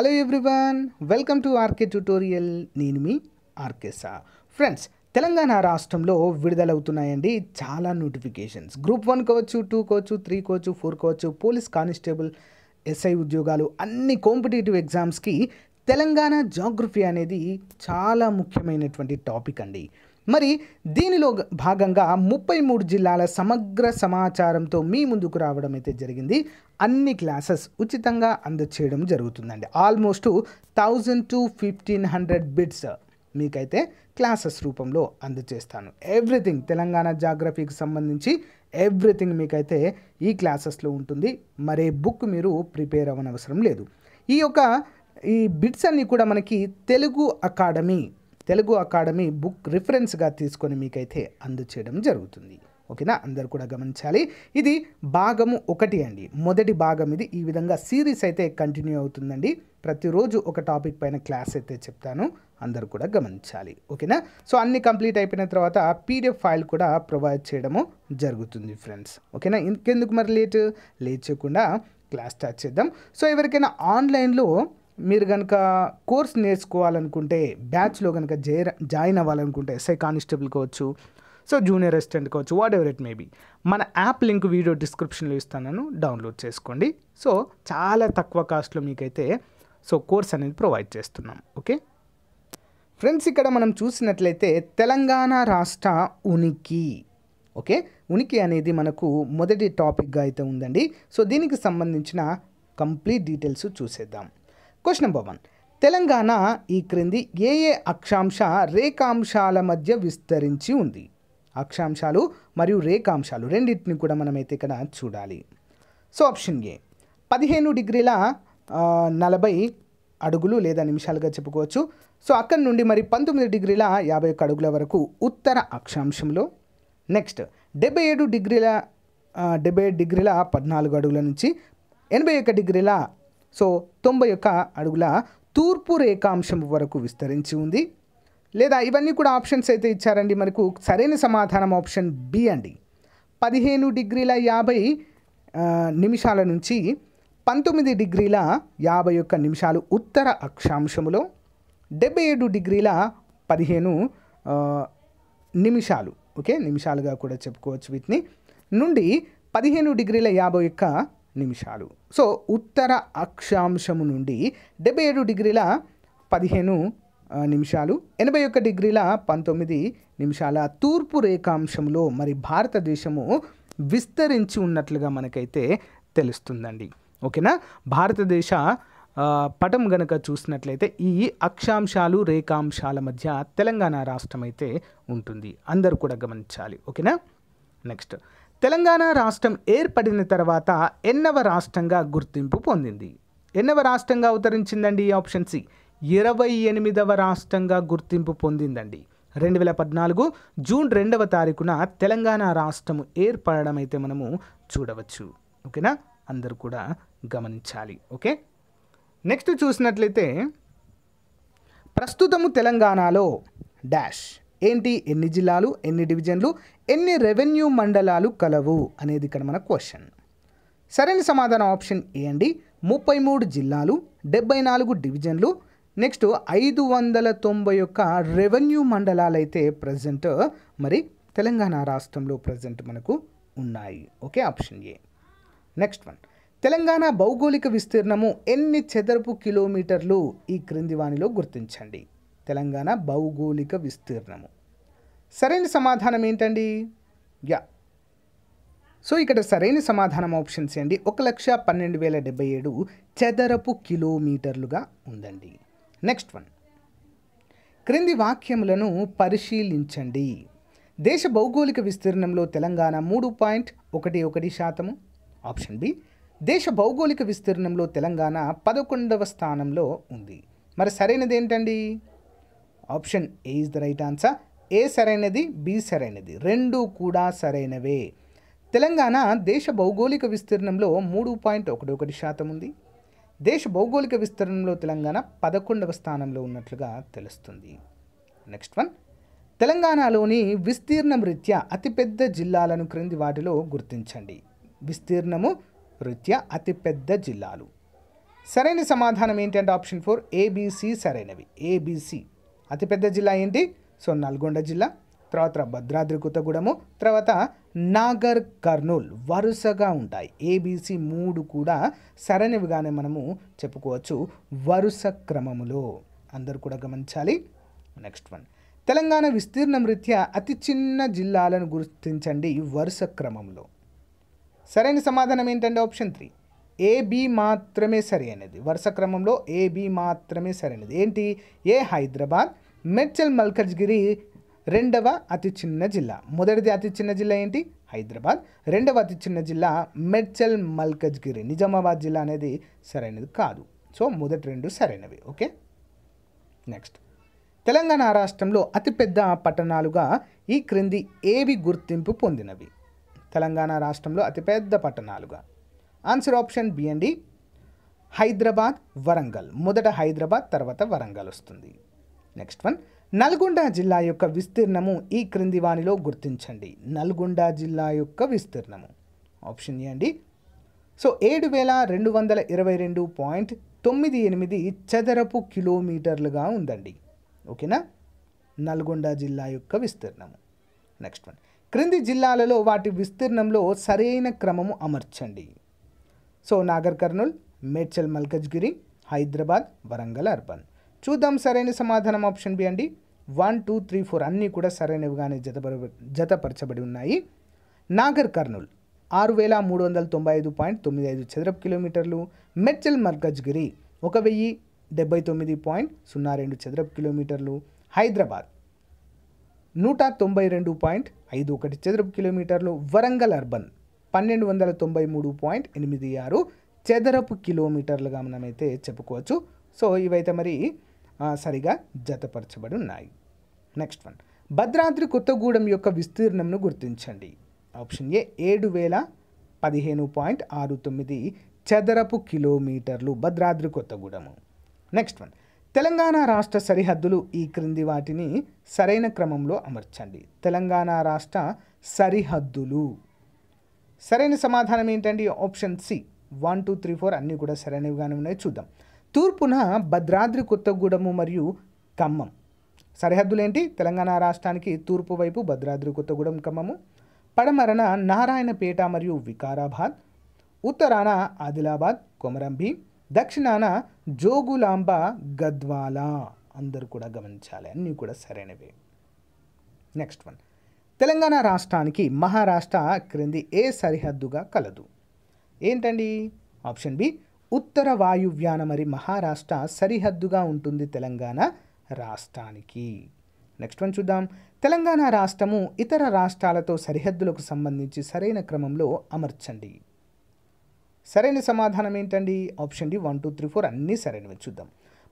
hello everyone welcome to R K tutorial నేను మీ సా ఫ్రెండ్స్ తెలంగాణ రాష్ట్రంలో విడుదలవుతున్నాయండి చాలా నోటిఫికేషన్స్ గ్రూప్ వన్ కావచ్చు టూ కావచ్చు త్రీ కావచ్చు ఫోర్ కావచ్చు పోలీస్ కానిస్టేబుల్ ఎస్ఐ ఉద్యోగాలు అన్ని కాంపిటేటివ్ ఎగ్జామ్స్కి తెలంగాణ జాగ్రఫీ అనేది చాలా ముఖ్యమైనటువంటి టాపిక్ అండి మరి దీనిలో భాగంగా ముప్పై మూడు జిల్లాల సమగ్ర సమాచారంతో మీ ముందుకు రావడం అయితే జరిగింది అన్ని క్లాసెస్ ఉచితంగా అందచేయడం జరుగుతుందండి almost thousand to fifteen hundred bits మీకైతే క్లాసెస్ రూపంలో అందచేస్తాను ఎవ్రీథింగ్ తెలంగాణ జాగ్రఫీకి సంబంధించి ఎవ్రీథింగ్ మీకైతే ఈ క్లాసెస్లో ఉంటుంది మరే బుక్ మీరు ప్రిపేర్ అవ్వనవసరం లేదు ఈ యొక్క ఈ బిట్స్ అన్నీ కూడా మనకి Telugu academy Telugu academy book రిఫరెన్స్గా తీసుకొని మీకైతే అందచేయడం జరుగుతుంది ఓకేనా అందరు కూడా గమనించాలి ఇది భాగము ఒకటి అండి మొదటి భాగం ఇది ఈ విధంగా సిరీస్ అయితే కంటిన్యూ అవుతుందండి ప్రతిరోజు ఒక టాపిక్ పైన క్లాస్ అయితే చెప్తాను అందరు కూడా గమనించాలి ఓకేనా సో అన్ని కంప్లీట్ అయిపోయిన తర్వాత పీడిఎఫ్ ఫైల్ కూడా ప్రొవైడ్ చేయడము జరుగుతుంది ఫ్రెండ్స్ ఓకేనా ఇంకెందుకు మరి లేట్ లేట్ చేయకుండా క్లాస్ స్టార్ట్ చేద్దాం సో ఎవరికైనా ఆన్లైన్లో మీరు కనుక కోర్స్ నేర్చుకోవాలనుకుంటే బ్యాచ్లో కనుక జాయిన్ అవ్వాలనుకుంటే ఎస్ఐ కానిస్టేబుల్ కావచ్చు సో జూనియర్ అసిస్టెంట్ కావచ్చు వాట్ ఎవర్ ఇట్ మేబీ మన యాప్ లింక్ వీడియో డిస్క్రిప్షన్లో ఇస్తాను డౌన్లోడ్ చేసుకోండి సో చాలా తక్కువ కాస్ట్లో మీకైతే సో కోర్స్ అనేది ప్రొవైడ్ చేస్తున్నాం ఓకే ఫ్రెండ్స్ ఇక్కడ మనం చూసినట్లయితే తెలంగాణ రాష్ట్ర ఉనికి ఓకే ఉనికి అనేది మనకు మొదటి టాపిక్గా అయితే ఉందండి సో దీనికి సంబంధించిన కంప్లీట్ డీటెయిల్స్ చూసేద్దాం క్వశ్చన్ నెంబర్ వన్ తెలంగాణ ఈ క్రింది ఏ ఏ అక్షాంశ రేఖాంశాల మధ్య విస్తరించి ఉంది అక్షాంశాలు మరియు రేఖాంశాలు రెండింటిని కూడా మనమైతే ఇక్కడ చూడాలి సో ఆప్షన్ ఏ పదిహేను డిగ్రీల నలభై అడుగులు లేదా నిమిషాలుగా చెప్పుకోవచ్చు సో అక్కడి నుండి మరి పంతొమ్మిది డిగ్రీల యాభై ఒక్క అడుగుల వరకు ఉత్తర అక్షాంశంలో నెక్స్ట్ డెబ్బై ఏడు డిగ్రీల డెబ్బై ఏడు డిగ్రీల పద్నాలుగు అడుగుల నుంచి ఎనభై ఒక్క డిగ్రీల సో తొంభై ఒక్క అడుగుల తూర్పు రేఖాంశం వరకు విస్తరించి ఉంది లేదా ఇవన్నీ కూడా ఆప్షన్స్ అయితే ఇచ్చారండి మనకు సరైన సమాధానం ఆప్షన్ బి అండి పదిహేను డిగ్రీల యాభై నిమిషాల నుంచి పంతొమ్మిది డిగ్రీల యాభై ఒక్క నిమిషాలు ఉత్తర అక్షాంశములో డెబ్బై ఏడు డిగ్రీల పదిహేను నిమిషాలు ఓకే నిమిషాలుగా కూడా చెప్పుకోవచ్చు వీటిని నుండి పదిహేను డిగ్రీల యాభై ఒక్క నిమిషాలు సో ఉత్తర అక్షాంశము నుండి డెబ్బై ఏడు డిగ్రీల పదిహేను నిమిషాలు ఎనభై ఒక్క డిగ్రీల పంతొమ్మిది నిమిషాల తూర్పు రేఖాంశంలో మరి భారతదేశము విస్తరించి ఉన్నట్లుగా మనకైతే తెలుస్తుందండి ఓకేనా భారతదేశ పటం గనక చూసినట్లయితే ఈ అక్షాంశాలు రేఖాంశాల మధ్య తెలంగాణ రాష్ట్రం అయితే ఉంటుంది అందరూ కూడా గమనించాలి ఓకేనా నెక్స్ట్ తెలంగాణ రాష్ట్రం ఏర్పడిన తర్వాత ఎన్నవ రాష్ట్రంగా గుర్తింపు పొందింది ఎన్నవ రాష్ట్రంగా అవతరించిందండి ఈ ఆప్షన్ సి ఇరవై ఎనిమిదవ రాష్ట్రంగా గుర్తింపు పొందిందండి రెండు వేల పద్నాలుగు జూన్ రెండవ తారీఖున తెలంగాణ రాష్ట్రం ఏర్పడడం అయితే మనము చూడవచ్చు ఓకేనా అందరు కూడా గమనించాలి ఓకే నెక్స్ట్ చూసినట్లయితే ప్రస్తుతము తెలంగాణలో డాష్ ఏంటి ఎన్ని జిల్లాలు ఎన్ని డివిజన్లు ఎన్ని రెవెన్యూ మండలాలు కలవు అనేది ఇక్కడ మన క్వశ్చన్ సరైన సమాధానం ఆప్షన్ ఏ అండి ముప్పై మూడు జిల్లాలు డెబ్బై నాలుగు డివిజన్లు నెక్స్ట్ ఐదు వందల తొంభై ఒక్క రెవెన్యూ మండలాలు అయితే ప్రజెంట్ మరి తెలంగాణ రాష్ట్రంలో ప్రజెంట్ మనకు ఉన్నాయి okay option A next one Telangana భౌగోళిక విస్తీర్ణము ఎన్ని చదరపు కిలోమీటర్లు ఈ క్రింది వాణిలో గుర్తించండి తెలంగాణ భౌగోళిక విస్తీర్ణము సరైన సమాధానం ఏంటండి యా సో ఇక్కడ సరైన సమాధానం ఆప్షన్స్ ఏంటి ఒక లక్ష పన్నెండు వేల డెబ్బై ఏడు చదరపు కిలోమీటర్లుగా ఉందండి నెక్స్ట్ వన్ క్రింది వాక్యములను పరిశీలించండి దేశ భౌగోళిక విస్తీర్ణంలో తెలంగాణ మూడు పాయింట్ ఒకటి ఒకటి శాతము ఆప్షన్ బి దేశ భౌగోళిక విస్తీర్ణంలో తెలంగాణ పదకొండవ స్థానంలో ఉంది మరి సరైనది ఏంటండి option A is the right answer A సరైనది బి సరైనది రెండు కూడా సరైనవే తెలంగాణ దేశ భౌగోళిక విస్తీర్ణంలో మూడు పాయింట్ ఒకటి ఒకటి శాతం ఉంది దేశ భౌగోళిక విస్తీర్ణంలో తెలంగాణ పదకొండవ స్థానంలో ఉన్నట్లుగా తెలుస్తుంది నెక్స్ట్ వన్ తెలంగాణలోని విస్తీర్ణం రీత్యా అతిపెద్ద జిల్లాలను క్రింది వాటిలో గుర్తించండి విస్తీర్ణము రీత్యా అతిపెద్ద జిల్లాలు సరైన సమాధానం ఏంటంటే ఆప్షన్ ఫోర్ ఏబీసీ సరైనవి ఏబీసీ అతిపెద్ద జిల్లా ఏంటి సో నల్గొండ జిల్లా తర్వాత భద్రాద్రి కుతగూడము తర్వాత నాగర్ కర్నూల్ వరుసగా ఉంటాయి ఏబీసీ మూడు కూడా సరైనవిగానే మనము చెప్పుకోవచ్చు వరుస క్రమములో అందరూ కూడా గమనించాలి నెక్స్ట్ వన్ తెలంగాణ విస్తీర్ణం రీత్యా అతి చిన్న జిల్లాలను గుర్తించండి వరుస క్రమంలో సరైన సమాధానం ఏంటంటే ఆప్షన్ త్రీ ఏబి మాత్రమే సరైనది వరుస క్రమంలో ఏబి మాత్రమే సరైనది ఏంటి ఏ హైదరాబాద్ మెడ్చల్ మల్కజ్గిరి రెండవ అతి చిన్న జిల్లా మొదటిది అతి చిన్న జిల్లా ఏంటి హైదరాబాద్ రెండవ అతి చిన్న జిల్లా మెడ్చల్ మల్కజ్గిరి నిజామాబాద్ జిల్లా అనేది సరైనది కాదు సో మొదటి రెండు సరైనవి ఓకే నెక్స్ట్ తెలంగాణ రాష్ట్రంలో అతిపెద్ద పట్టణాలుగా ఈ క్రింది ఏవి గుర్తింపు పొందినవి తెలంగాణ రాష్ట్రంలో అతిపెద్ద పట్టణాలుగా ఆన్సర్ ఆప్షన్ బి అండి హైదరాబాద్ వరంగల్ మొదట హైదరాబాద్ తర్వాత వరంగల్ వస్తుంది నెక్స్ట్ వన్ నల్గొండ జిల్లా యొక్క విస్తీర్ణము ఈ క్రింది వాణిలో గుర్తించండి నల్గొండ జిల్లా యొక్క విస్తీర్ణము ఆప్షన్ ఏ అండి సో ఏడు వేల రెండు వందల ఇరవై రెండు పాయింట్ తొమ్మిది ఎనిమిది చదరపు కిలోమీటర్లుగా ఉందండి ఓకేనా నల్గొండ జిల్లా యొక్క విస్తీర్ణము నెక్స్ట్ వన్ క్రింది జిల్లాలలో వాటి విస్తీర్ణంలో సరైన క్రమము అమర్చండి సో నాగర్ కర్నూల్ మేడ్చల్ మల్కజ్గిరి హైదరాబాద్ వరంగల్ అర్బన్ చూద్దాం సరైన సమాధానం ఆప్షన్ బి అండి వన్ టూ త్రీ ఫోర్ అన్నీ కూడా సరైనవిగానే జతపర జతపరచబడి ఉన్నాయి నాగర్ కర్నూల్ ఆరు వేల మూడు వందల తొంభై ఐదు పాయింట్ తొమ్మిది ఐదు చదరపు కిలోమీటర్లు మెడ్చల్ మల్కజ్గిరి ఒక వెయ్యి డెబ్బై తొమ్మిది పాయింట్ సున్నా రెండు చదరపు కిలోమీటర్లు హైదరాబాద్ నూట తొంభై రెండు పాయింట్ ఐదు ఒకటి చదరపు కిలోమీటర్లు వరంగల్ అర్బన్ పన్నెండు వందల తొంభై మూడు పాయింట్ ఎనిమిది ఆరు చదరపు కిలోమీటర్లుగా మనమైతే చెప్పుకోవచ్చు సో ఇవైతే మరి సరిగా జతపరచబడి ఉన్నాయి నెక్స్ట్ వన్ భద్రాద్రి కొత్తగూడెం యొక్క విస్తీర్ణంను గుర్తించండి ఆప్షన్ ఏ ఏడు వేల పదిహేను పాయింట్ ఆరు తొమ్మిది చదరపు కిలోమీటర్లు భద్రాద్రి కొత్తగూడెము నెక్స్ట్ వన్ తెలంగాణ రాష్ట్ర సరిహద్దులు ఈ క్రింది వాటిని సరైన క్రమంలో అమర్చండి తెలంగాణ రాష్ట్ర సరిహద్దులు సరైన సమాధానం ఏంటండి option C one two three four అన్నీ కూడా సరైనవిగానే ఉన్నాయి చూద్దాం తూర్పున భద్రాద్రి కొత్తగూడెము మరియు ఖమ్మం సరిహద్దులు ఏంటి తెలంగాణ రాష్ట్రానికి తూర్పు వైపు భద్రాద్రి కొత్తగూడెం ఖమ్మము పడమరన నారాయణపేట మరియు వికారాబాద్ ఉత్తరాన ఆదిలాబాద్ కొమరంభి దక్షిణాన జోగులాంబ గద్వాల అందరూ కూడా గమనించాలి అన్నీ కూడా సరైనవే నెక్స్ట్ వన్ తెలంగాణ రాష్ట్రానికి మహారాష్ట్ర క్రింది ఏ సరిహద్దుగా కలదు ఏంటండి ఆప్షన్ బి ఉత్తర వాయువ్యాన మరి మహారాష్ట్ర సరిహద్దుగా ఉంటుంది తెలంగాణ రాష్ట్రానికి నెక్స్ట్ వన్ చూద్దాం తెలంగాణ రాష్ట్రము ఇతర రాష్ట్రాలతో సరిహద్దులకు సంబంధించి సరైన క్రమంలో అమర్చండి సరైన సమాధానం ఏంటండి option D one two three four అన్నీ సరైనవి చూద్దాం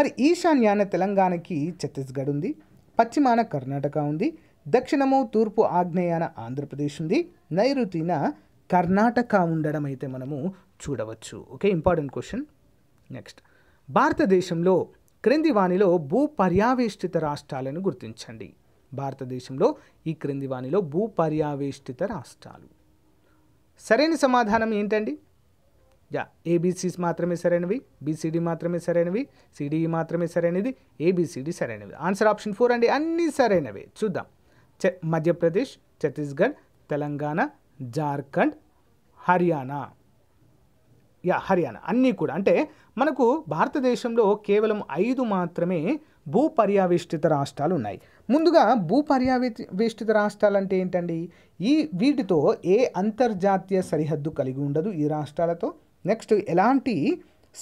మరి ఈశాన్యాన తెలంగాణకి ఛత్తీస్గఢ్ ఉంది పశ్చిమాన కర్ణాటక ఉంది దక్షిణము తూర్పు ఆగ్నేయాన ఆంధ్రప్రదేశ్ ఉంది నైరుతిన కర్ణాటక ఉండడం అయితే మనము చూడవచ్చు ఓకే ఇంపార్టెంట్ క్వశ్చన్ నెక్స్ట్ భారతదేశంలో క్రింది వాణిలో భూ పర్యావేష్టిత రాష్ట్రాలను గుర్తించండి భారతదేశంలో ఈ క్రింది వాణిలో భూ పర్యావేష్టిత రాష్ట్రాలు సరైన సమాధానం ఏంటండి యా ఏబిసిస్ మాత్రమే సరైనవి బీసీడీ మాత్రమే సరైనవి సిడిఈ e మాత్రమే సరైనది ఏబిసిడి సరైనవి ఆన్సర్ ఆప్షన్ ఫోర్ అండి అన్నీ సరైనవే చూద్దాం మధ్యప్రదేశ్ ఛత్తీస్గఢ్ తెలంగాణ జార్ఖండ్ హర్యానా యా హర్యానా అన్నీ కూడా అంటే మనకు భారతదేశంలో కేవలం ఐదు మాత్రమే భూ పర్యావేష్టిత రాష్ట్రాలు ఉన్నాయి ముందుగా భూ పర్యావేష్టిత రాష్ట్రాలు అంటే ఏంటండి ఈ వీటితో ఏ అంతర్జాతీయ సరిహద్దు కలిగి ఉండదు ఈ రాష్ట్రాలతో నెక్స్ట్ ఎలాంటి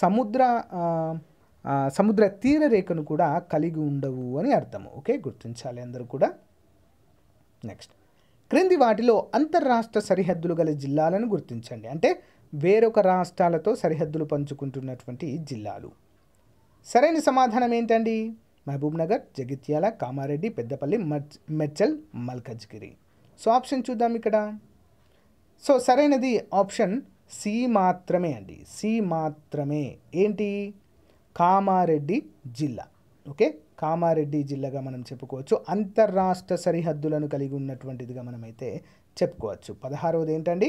సముద్ర సముద్ర తీర రేఖను కూడా కలిగి ఉండవు అని అర్థము ఓకే గుర్తించాలి అందరూ కూడా నెక్స్ట్ క్రింది వాటిలో అంతర్రాష్ట్ర సరిహద్దులు గల జిల్లాలను గుర్తించండి అంటే వేరొక రాష్ట్రాలతో సరిహద్దులు పంచుకుంటున్నటువంటి జిల్లాలు సరైన సమాధానం ఏంటండి మహబూబ్నగర్ జగిత్యాల కామారెడ్డి పెద్దపల్లి మెచ్చల్ మల్కజ్గిరి సో ఆప్షన్ చూద్దాం ఇక్కడ సో సరైనది ఆప్షన్ సి మాత్రమే అండి సి మాత్రమే ఏంటి కామారెడ్డి జిల్లా ఓకే కామారెడ్డి జిల్లాగా మనం చెప్పుకోవచ్చు అంతర్రాష్ట్ర సరిహద్దులను కలిగి ఉన్నటువంటిదిగా మనమైతే చెప్పుకోవచ్చు పదహారవది ఏంటండి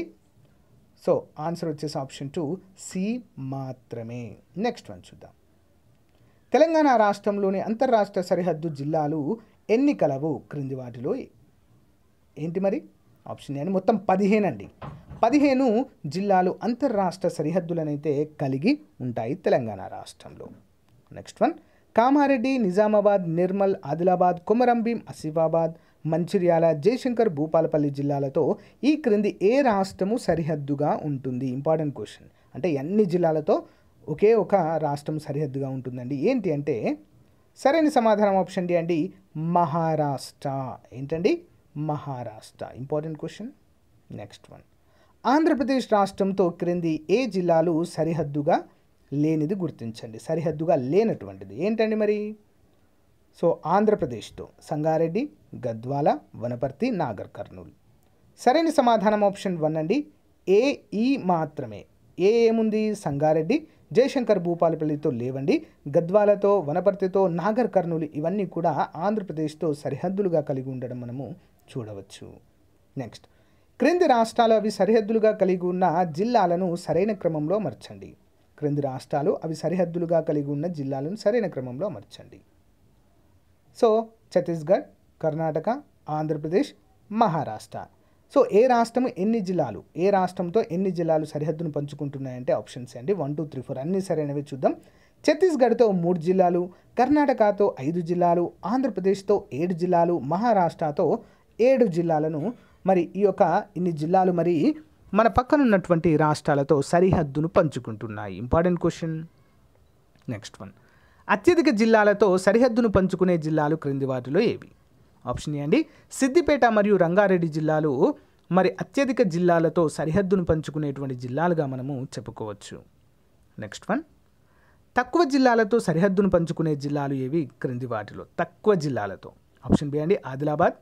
సో ఆన్సర్ వచ్చేసి ఆప్షన్ టూ సి మాత్రమే నెక్స్ట్ వన్ చూద్దాం తెలంగాణ రాష్ట్రంలోని అంతర్రాష్ట్ర సరిహద్దు జిల్లాలు ఎన్ని కలవు క్రింది వాటిలో ఏంటి మరి ఆప్షన్ అని మొత్తం పదిహేను అండి పదిహేను జిల్లాలు అంతర్రాష్ట్ర సరిహద్దులనైతే కలిగి ఉంటాయి తెలంగాణ రాష్ట్రంలో నెక్స్ట్ వన్ కామారెడ్డి నిజామాబాద్ నిర్మల్ ఆదిలాబాద్ కొమరంభీం ఆసిఫాబాద్ మంచిర్యాల జయశంకర్ భూపాలపల్లి జిల్లాలతో ఈ క్రింది ఏ రాష్ట్రము సరిహద్దుగా ఉంటుంది ఇంపార్టెంట్ క్వశ్చన్ అంటే అన్ని జిల్లాలతో ఒకే ఒక రాష్ట్రం సరిహద్దుగా ఉంటుందండి ఏంటి అంటే సరైన సమాధానం ఆప్షన్ డి అండి మహారాష్ట్ర ఏంటండి Maharashtra important question next one Andhra Pradesh రాష్ట్రంతో క్రింది ఏ జిల్లాలు సరిహద్దుగా లేనిది గుర్తించండి సరిహద్దుగా లేనటువంటిది ఏంటండి మరి సో ఆంధ్రప్రదేశ్తో సంగారెడ్డి గద్వాల వనపర్తి నాగర్ కర్నూలు సరైన సమాధానం ఆప్షన్ వన్ అండి ఏ ఈ మాత్రమే ఏ ఏముంది సంగారెడ్డి జయశంకర్ భూపాలపల్లితో లేవండి గద్వాలతో వనపర్తితో నాగర్ కర్నూలు ఇవన్నీ కూడా ఆంధ్రప్రదేశ్తో సరిహద్దులుగా కలిగి ఉండడం మనము చూడవచ్చు నెక్స్ట్ క్రింది రాష్ట్రాలు అవి సరిహద్దులుగా కలిగి ఉన్న జిల్లాలను సరైన క్రమంలో మర్చండి క్రింది రాష్ట్రాలు అవి సరిహద్దులుగా కలిగి ఉన్న జిల్లాలను సరైన క్రమంలో అమర్చండి సో ఛత్తీస్గఢ్ కర్ణాటక ఆంధ్రప్రదేశ్ మహారాష్ట్ర సో ఏ రాష్ట్రం ఎన్ని జిల్లాలు ఏ రాష్ట్రంతో ఎన్ని జిల్లాలు సరిహద్దును పంచుకుంటున్నాయంటే ఆప్షన్స్ అండి వన్ టూ త్రీ ఫోర్ అన్నీ సరైనవి చూద్దాం ఛత్తీస్గఢ్తో మూడు జిల్లాలు కర్ణాటకతో ఐదు జిల్లాలు ఆంధ్రప్రదేశ్తో ఏడు జిల్లాలు మహారాష్ట్రతో ఏడు జిల్లాలను మరి ఈ యొక్క ఇన్ని జిల్లాలు మరి మన పక్కనున్నటువంటి రాష్ట్రాలతో సరిహద్దును పంచుకుంటున్నాయి ఇంపార్టెంట్ క్వశ్చన్ నెక్స్ట్ వన్ అత్యధిక జిల్లాలతో సరిహద్దును పంచుకునే జిల్లాలు క్రింది వాటిలో ఏవి ఆప్షన్ ఇవ్వండి సిద్దిపేట మరియు రంగారెడ్డి జిల్లాలు మరి అత్యధిక జిల్లాలతో సరిహద్దును పంచుకునేటువంటి జిల్లాలుగా మనము చెప్పుకోవచ్చు నెక్స్ట్ వన్ తక్కువ జిల్లాలతో సరిహద్దును పంచుకునే జిల్లాలు ఏవి క్రింది వాటిలో తక్కువ జిల్లాలతో ఆప్షన్ బి అండి ఆదిలాబాద్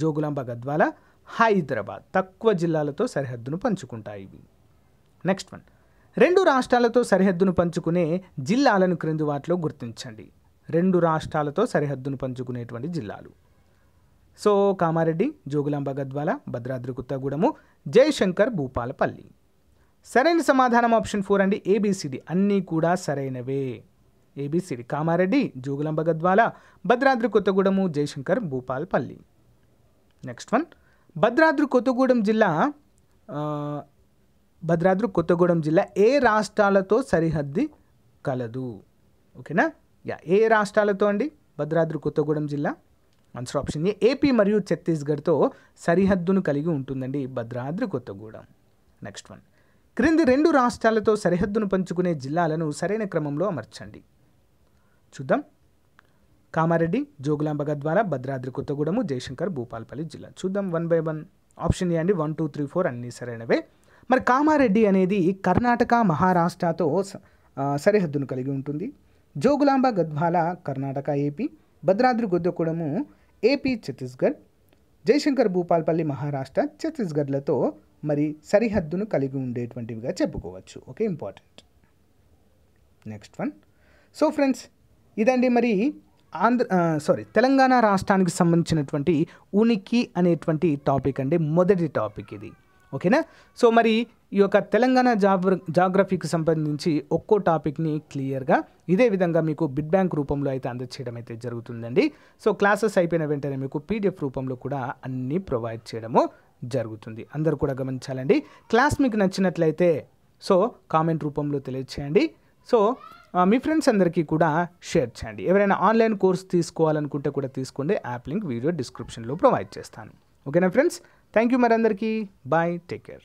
జోగులాంబ గద్వాల హైదరాబాద్ తక్కువ జిల్లాలతో సరిహద్దును పంచుకుంటాయి ఇవి నెక్స్ట్ వన్ రెండు రాష్ట్రాలతో సరిహద్దును పంచుకునే జిల్లాలను క్రింది వాటిలో గుర్తించండి రెండు రాష్ట్రాలతో సరిహద్దును పంచుకునేటువంటి జిల్లాలు సో కామారెడ్డి జోగులాంబ గద్వాల భద్రాద్రి కుత్తగూడెము జయశంకర్ భూపాలపల్లి సరైన సమాధానం ఆప్షన్ ఫోర్ అండి ఏబిసిడి అన్నీ కూడా సరైనవే ABCD Kamareddy Jogulamba Gadwal Bhadradri Kothagudem Jayashankar Bhupalpally next one Bhadradri Kothagudem జిల్లా భద్రాద్రి కొత్తగూడెం జిల్లా ఏ రాష్ట్రాలతో సరిహద్దు కలదు ఓకేనా యా ఏ రాష్ట్రాలతో అండి భద్రాద్రి కొత్తగూడెం జిల్లా ఆన్సర్ ఆప్షన్ ఏ ఏపీ మరియు ఛత్తీస్గఢ్తో సరిహద్దును కలిగి ఉంటుందండి భద్రాద్రి కొత్తగూడెం నెక్స్ట్ వన్ క్రింది రెండు రాష్ట్రాలతో సరిహద్దును పంచుకునే జిల్లాలను సరైన క్రమంలో అమర్చండి చూద్దాం కామారెడ్డి జోగులాంబ ద్వారా భద్రాద్రి కొత్తగూడెము జయశంకర్ భూపాలపల్లి జిల్లా చూద్దాం one by one option A అండి వన్ టూ త్రీ ఫోర్ అన్నీ సరైనవే మరి కామారెడ్డి అనేది కర్ణాటక మహారాష్ట్రతో సరిహద్దును కలిగి ఉంటుంది జోగులాంబ గద్వాల కర్ణాటక ఏపీ భద్రాద్రి గొద్దకూడము ఏపీ ఛత్తీస్గఢ్ జయశంకర్ భూపాల్పల్లి మహారాష్ట్ర ఛత్తీస్గఢ్లతో మరి సరిహద్దును కలిగి ఉండేటువంటివిగా చెప్పుకోవచ్చు okay important next one so friends ఇదండి మరి ఆంధ్ర సారీ తెలంగాణ రాష్ట్రానికి సంబంధించినటువంటి ఉనికి అనేటువంటి టాపిక్ అండి మొదటి టాపిక్ ఇది ఓకేనా సో మరి ఈ యొక్క తెలంగాణ జాగ్ర జాగ్రఫీకి సంబంధించి ఒక్కో టాపిక్ని క్లియర్గా ఇదే విధంగా మీకు బిడ్ బ్యాంక్ రూపంలో అయితే అందచేయడం అయితే జరుగుతుందండి సో క్లాసెస్ అయిపోయిన వెంటనే మీకు పీడిఎఫ్ రూపంలో కూడా అన్నీ ప్రొవైడ్ చేయడము జరుగుతుంది అందరూ కూడా గమనించాలండి క్లాస్ మీకు నచ్చినట్లయితే సో కామెంట్ రూపంలో తెలియచేయండి సో మీ ఫ్రెండ్స్ అందరికీ కూడా షేర్ చేయండి ఎవరైనా ఆన్లైన్ కోర్స్ తీసుకోవాలనుకుంటే కూడా తీసుకోండి యాప్ లింక్ వీడియో డిస్క్రిప్షన్లో ప్రొవైడ్ చేస్తాను ఓకేనా ఫ్రెండ్స్ థ్యాంక్ యూ అందరికీ బాయ్ టేక్ కేర్